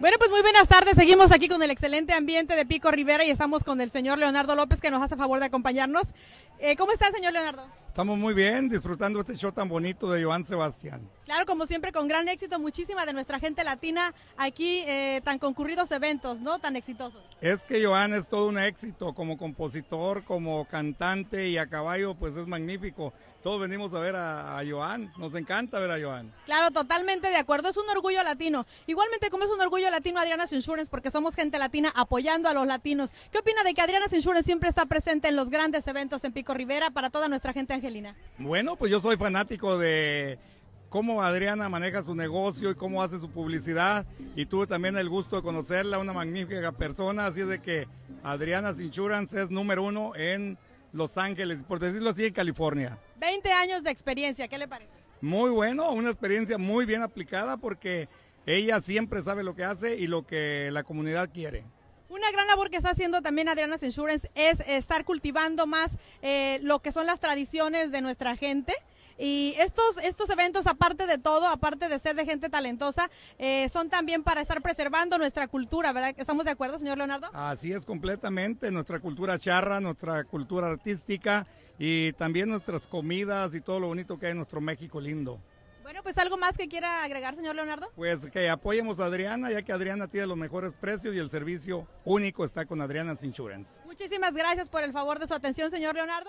Bueno, pues muy buenas tardes. Seguimos aquí con el excelente ambiente de Pico Rivera y estamos con el señor Leonardo López que nos hace favor de acompañarnos. Eh, ¿Cómo está, señor Leonardo? Estamos muy bien, disfrutando este show tan bonito de Joan Sebastián. Claro, como siempre, con gran éxito, muchísima de nuestra gente latina aquí, eh, tan concurridos eventos, ¿no? Tan exitosos. Es que Joan es todo un éxito, como compositor, como cantante y a caballo, pues es magnífico. Todos venimos a ver a, a Joan, nos encanta ver a Joan. Claro, totalmente de acuerdo, es un orgullo latino. Igualmente, como es un orgullo Latino Adriana Insurance porque somos gente latina apoyando a los latinos. ¿Qué opina de que Adriana Insurance siempre está presente en los grandes eventos en Pico Rivera para toda nuestra gente angelina? Bueno, pues yo soy fanático de cómo Adriana maneja su negocio y cómo hace su publicidad. Y tuve también el gusto de conocerla, una magnífica persona. Así es de que Adriana Insurance es número uno en Los Ángeles, por decirlo así, en California. 20 años de experiencia, ¿qué le parece? Muy bueno, una experiencia muy bien aplicada porque ella siempre sabe lo que hace y lo que la comunidad quiere. Una gran labor que está haciendo también Adriana's Insurance es estar cultivando más eh, lo que son las tradiciones de nuestra gente. Y estos, estos eventos, aparte de todo, aparte de ser de gente talentosa, eh, son también para estar preservando nuestra cultura, ¿verdad? ¿Estamos de acuerdo, señor Leonardo? Así es, completamente. Nuestra cultura charra, nuestra cultura artística y también nuestras comidas y todo lo bonito que hay en nuestro México lindo. Bueno, pues algo más que quiera agregar, señor Leonardo. Pues que apoyemos a Adriana, ya que Adriana tiene los mejores precios y el servicio único está con Adriana's Insurance. Muchísimas gracias por el favor de su atención, señor Leonardo.